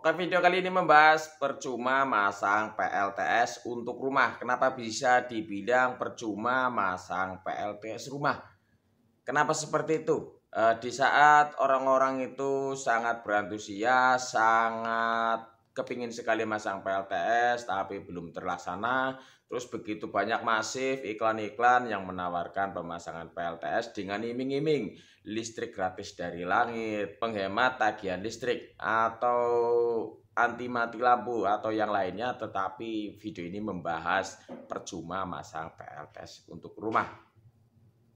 Oke, video kali ini membahas percuma masang PLTS untuk rumah. Kenapa bisa dibilang percuma masang PLTS rumah? Kenapa seperti itu? Eh, di saat orang-orang itu sangat berantusias, sangat kepingin sekali masang PLTS tapi belum terlaksana. Terus begitu banyak masif iklan-iklan yang menawarkan pemasangan PLTS dengan iming-iming listrik gratis dari langit, penghemat tagihan listrik atau anti mati lampu atau yang lainnya tetapi video ini membahas percuma masang PLTS untuk rumah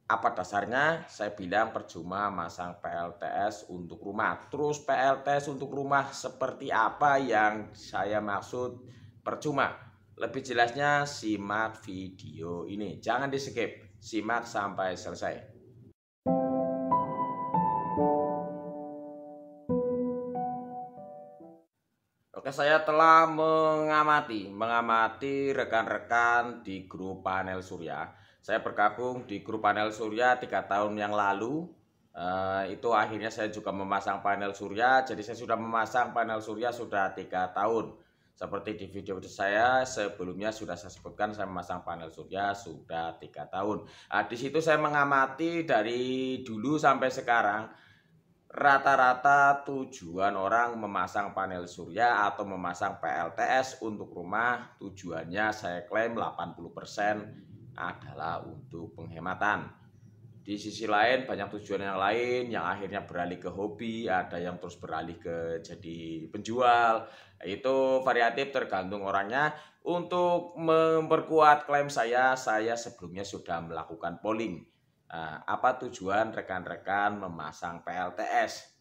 apa dasarnya saya bilang percuma masang PLTS untuk rumah. Terus PLTS untuk rumah seperti apa yang saya maksud percuma? Lebih jelasnya simak video ini. Jangan di skip, simak sampai selesai. Oke, saya telah mengamati, mengamati rekan-rekan di grup panel surya saya bergabung di grup panel surya tiga tahun yang lalu. Uh, itu akhirnya saya juga memasang panel surya. Jadi saya sudah memasang panel surya sudah tiga tahun. Seperti di video saya sebelumnya sudah saya sebutkan saya memasang panel surya sudah tiga tahun. uh, di situ saya mengamati dari dulu sampai sekarang rata-rata tujuan orang memasang panel surya atau memasang PLTS untuk rumah tujuannya saya klaim 80% adalah untuk penghematan. Di sisi lain banyak tujuan yang lain yang akhirnya beralih ke hobi, ada yang terus beralih ke jadi penjual. Itu variatif tergantung orangnya. Untuk memperkuat klaim saya, saya sebelumnya sudah melakukan polling. Nah, apa tujuan rekan-rekan memasang PLTS?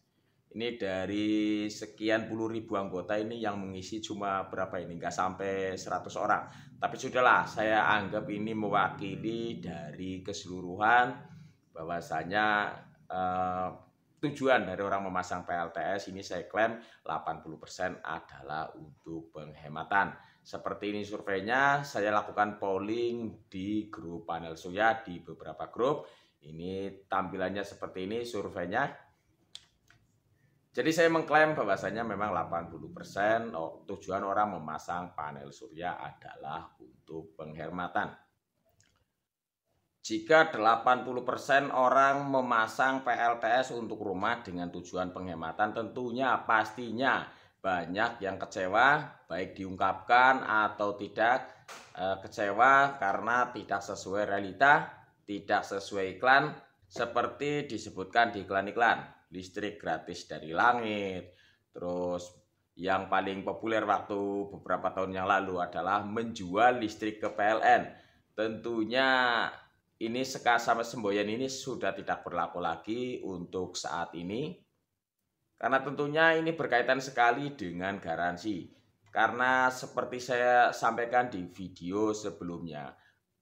Ini dari sekian puluh ribu anggota ini yang mengisi cuma berapa ini? Enggak sampai 100 orang. Tapi sudahlah, saya anggap ini mewakili dari keseluruhan bahwasanya eh, tujuan dari orang memasang PLTS ini saya klaim 80% adalah untuk penghematan. Seperti ini surveinya, saya lakukan polling di grup panel Suya di beberapa grup. Ini tampilannya seperti ini surveinya jadi saya mengklaim bahwasanya memang 80% persen tujuan orang memasang panel surya adalah untuk penghematan. Jika 80% persen orang memasang PLTS untuk rumah dengan tujuan penghematan tentunya pastinya banyak yang kecewa baik diungkapkan atau tidak eh, kecewa karena tidak sesuai realita, tidak sesuai iklan seperti disebutkan di iklan-iklan, listrik gratis dari langit. Terus yang paling populer waktu beberapa tahun yang lalu adalah menjual listrik ke PLN. Tentunya ini sekas sama Semboyan ini sudah tidak berlaku lagi untuk saat ini. Karena tentunya ini berkaitan sekali dengan garansi. Karena seperti saya sampaikan di video sebelumnya,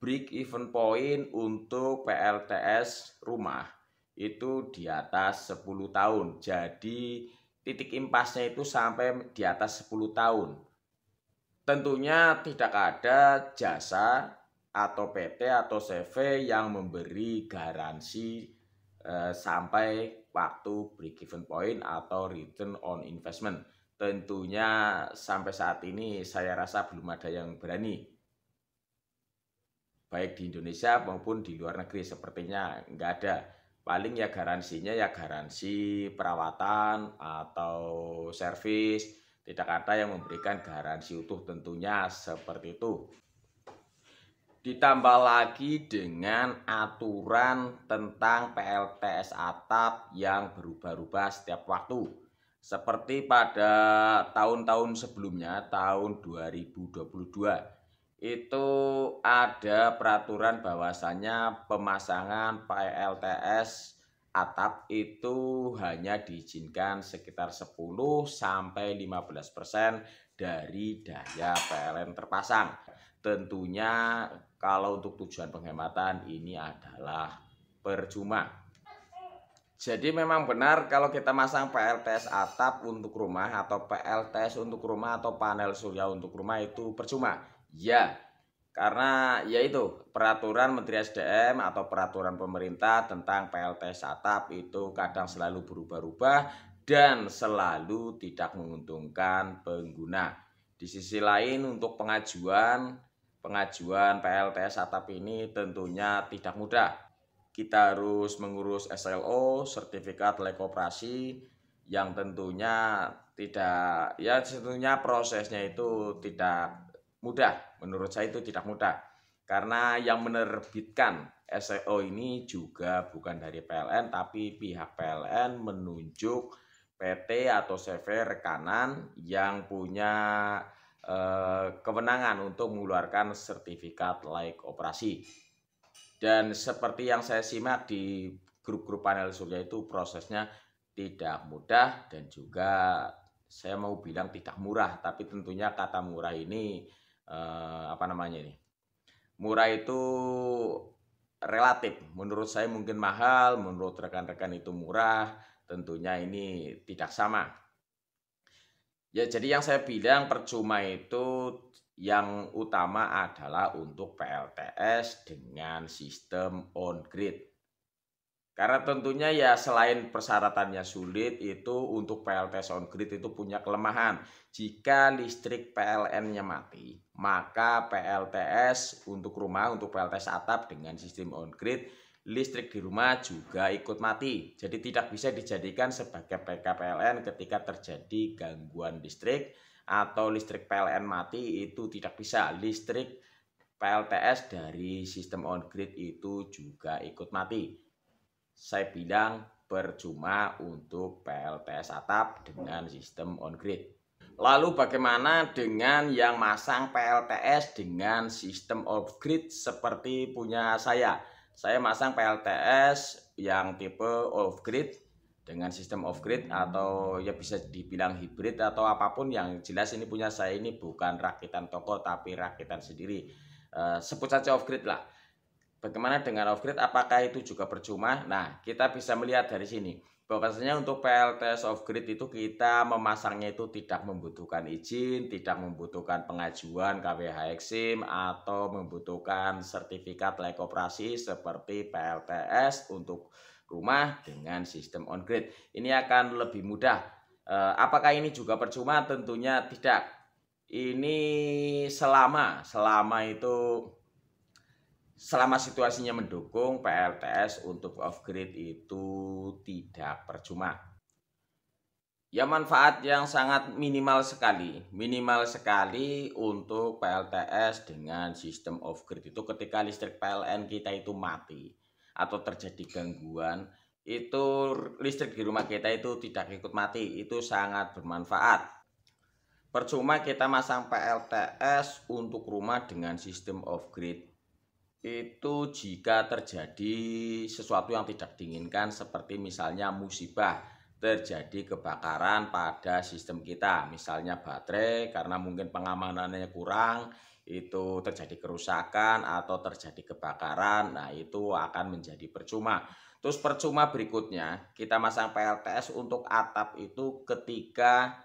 break even point untuk PLTS rumah itu di atas 10 tahun. Jadi titik impasnya itu sampai di atas 10 tahun. Tentunya tidak ada jasa atau PT atau CV yang memberi garansi eh, sampai waktu break even point atau return on investment. Tentunya sampai saat ini saya rasa belum ada yang berani baik di Indonesia maupun di luar negeri sepertinya nggak ada paling ya garansinya ya garansi perawatan atau servis tidak ada yang memberikan garansi utuh tentunya seperti itu ditambah lagi dengan aturan tentang PLTS atap yang berubah-ubah setiap waktu seperti pada tahun-tahun sebelumnya tahun 2022 itu ada peraturan bahwasannya pemasangan PLTS atap itu hanya diizinkan sekitar 10 sampai 15% dari daya PLN terpasang. Tentunya kalau untuk tujuan penghematan ini adalah percuma. Jadi memang benar kalau kita masang PLTS atap untuk rumah atau PLTS untuk rumah atau panel surya untuk rumah itu percuma Iya, ya, karena yaitu peraturan Menteri SDM atau peraturan pemerintah tentang PLT Satap itu kadang selalu berubah-ubah dan selalu tidak menguntungkan pengguna. Di sisi lain untuk pengajuan pengajuan PLT Satap ini tentunya tidak mudah. Kita harus mengurus SLO, sertifikat lekoperasi yang tentunya tidak ya tentunya prosesnya itu tidak mudah. Menurut saya itu tidak mudah. Karena yang menerbitkan SEO ini juga bukan dari PLN, tapi pihak PLN menunjuk PT atau CV rekanan yang punya eh, kewenangan untuk mengeluarkan sertifikat layak operasi. Dan seperti yang saya simak di grup-grup panel surya itu prosesnya tidak mudah dan juga saya mau bilang tidak murah, tapi tentunya kata murah ini eh, apa namanya ini murah itu relatif menurut saya mungkin mahal menurut rekan-rekan itu murah tentunya ini tidak sama ya jadi yang saya bilang percuma itu yang utama adalah untuk PLTS dengan sistem on grid karena tentunya ya selain persyaratannya sulit itu untuk PLT on grid itu punya kelemahan. Jika listrik PLN-nya mati, maka PLTS untuk rumah untuk PLTS atap dengan sistem on grid listrik di rumah juga ikut mati. Jadi tidak bisa dijadikan sebagai PKPLN ketika terjadi gangguan listrik atau listrik PLN mati itu tidak bisa. Listrik PLTS dari sistem on grid itu juga ikut mati saya bilang percuma untuk PLTS atap dengan sistem on grid. Lalu bagaimana dengan yang masang PLTS dengan sistem off grid seperti punya saya? Saya masang PLTS yang tipe off grid dengan sistem off grid atau ya bisa dibilang hybrid atau apapun yang jelas ini punya saya ini bukan rakitan toko tapi rakitan sendiri. Eh, sebut saja off grid lah. Bagaimana dengan off-grid? Apakah itu juga percuma? Nah, kita bisa melihat dari sini bahwasanya untuk PLTS off-grid itu kita memasangnya itu tidak membutuhkan izin, tidak membutuhkan pengajuan KWH Eksim atau membutuhkan sertifikat layak operasi seperti PLTS untuk rumah dengan sistem on-grid. Ini akan lebih mudah. Eh, apakah ini juga percuma? Tentunya tidak. Ini selama, selama itu selama situasinya mendukung PLTS untuk off grid itu tidak percuma. Ya manfaat yang sangat minimal sekali, minimal sekali untuk PLTS dengan sistem off grid itu ketika listrik PLN kita itu mati atau terjadi gangguan, itu listrik di rumah kita itu tidak ikut mati, itu sangat bermanfaat. Percuma kita masang PLTS untuk rumah dengan sistem off grid itu jika terjadi sesuatu yang tidak diinginkan seperti misalnya musibah terjadi kebakaran pada sistem kita misalnya baterai karena mungkin pengamanannya kurang itu terjadi kerusakan atau terjadi kebakaran nah itu akan menjadi percuma terus percuma berikutnya kita masang PLTS untuk atap itu ketika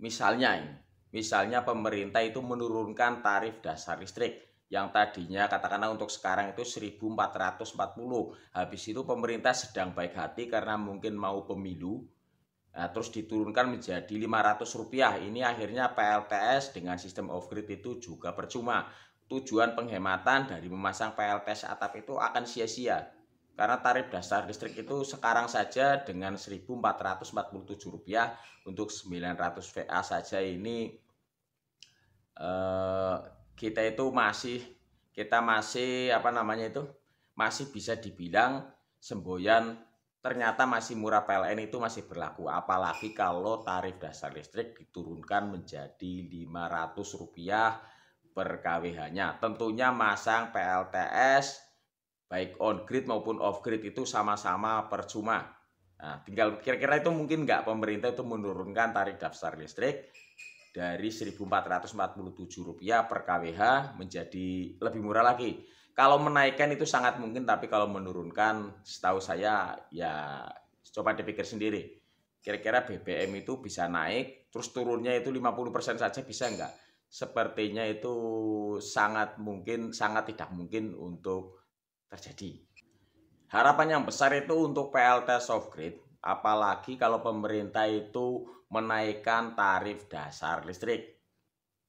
misalnya misalnya pemerintah itu menurunkan tarif dasar listrik yang tadinya katakanlah untuk sekarang itu 1440. Habis itu pemerintah sedang baik hati karena mungkin mau pemilu. Nah, terus diturunkan menjadi 500 rupiah. Ini akhirnya PLTS dengan sistem off grid itu juga percuma. Tujuan penghematan dari memasang PLTS atap itu akan sia-sia karena tarif dasar listrik itu sekarang saja dengan 1447 rupiah untuk 900 VA saja ini eh, kita itu masih kita masih apa namanya itu masih bisa dibilang semboyan ternyata masih murah PLN itu masih berlaku apalagi kalau tarif dasar listrik diturunkan menjadi Rp500 per kWh-nya. Tentunya masang PLTS baik on grid maupun off grid itu sama-sama percuma. Nah, tinggal kira-kira itu mungkin nggak pemerintah itu menurunkan tarif dasar listrik dari Rp1.447 per kWh menjadi lebih murah lagi. Kalau menaikkan itu sangat mungkin, tapi kalau menurunkan setahu saya ya coba dipikir sendiri. Kira-kira BBM itu bisa naik, terus turunnya itu 50% saja bisa enggak? Sepertinya itu sangat mungkin, sangat tidak mungkin untuk terjadi. Harapan yang besar itu untuk PLT Softgrid, apalagi kalau pemerintah itu menaikkan tarif dasar listrik.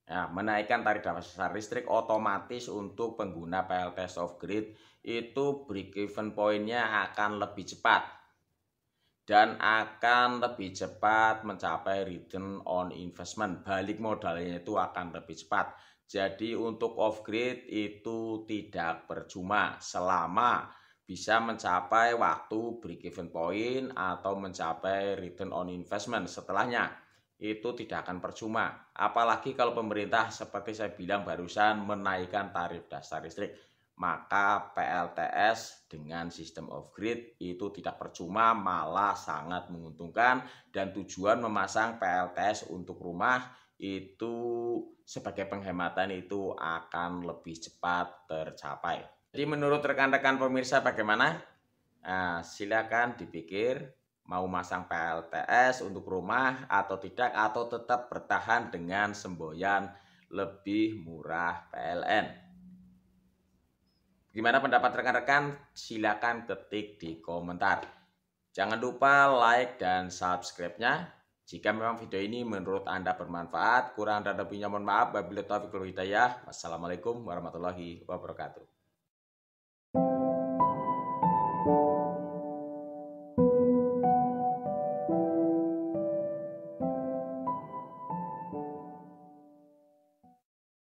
Ya, menaikkan tarif dasar listrik otomatis untuk pengguna PLTS off grid itu break even pointnya akan lebih cepat dan akan lebih cepat mencapai return on investment. Balik modalnya itu akan lebih cepat. Jadi untuk off grid itu tidak percuma selama bisa mencapai waktu break even point atau mencapai return on investment setelahnya itu tidak akan percuma apalagi kalau pemerintah seperti saya bilang barusan menaikkan tarif dasar listrik maka PLTS dengan sistem off grid itu tidak percuma malah sangat menguntungkan dan tujuan memasang PLTS untuk rumah itu sebagai penghematan itu akan lebih cepat tercapai. Jadi menurut rekan-rekan pemirsa bagaimana? Nah, silakan dipikir mau masang PLTS untuk rumah atau tidak atau tetap bertahan dengan semboyan lebih murah PLN. Gimana pendapat rekan-rekan? Silakan ketik di komentar. Jangan lupa like dan subscribe-nya. Jika memang video ini menurut Anda bermanfaat, kurang dan lebihnya mohon maaf. Wabillahi taufiq wal hidayah. Wassalamualaikum warahmatullahi wabarakatuh.